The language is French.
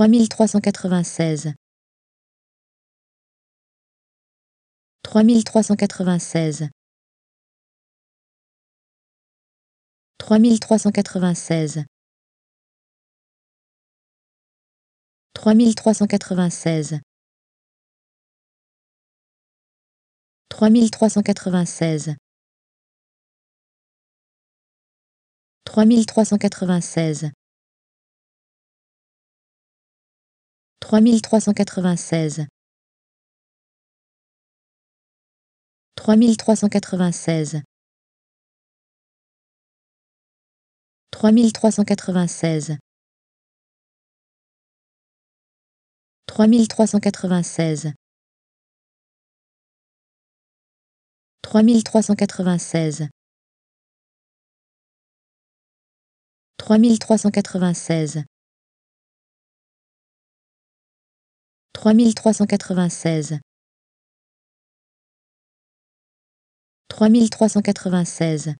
3396 3396 3396 3396 3396 3396 3396 3396 3396 3396 3396 3396 trois mille trois cent quatre-vingt-seize trois mille trois cent quatre-vingt-seize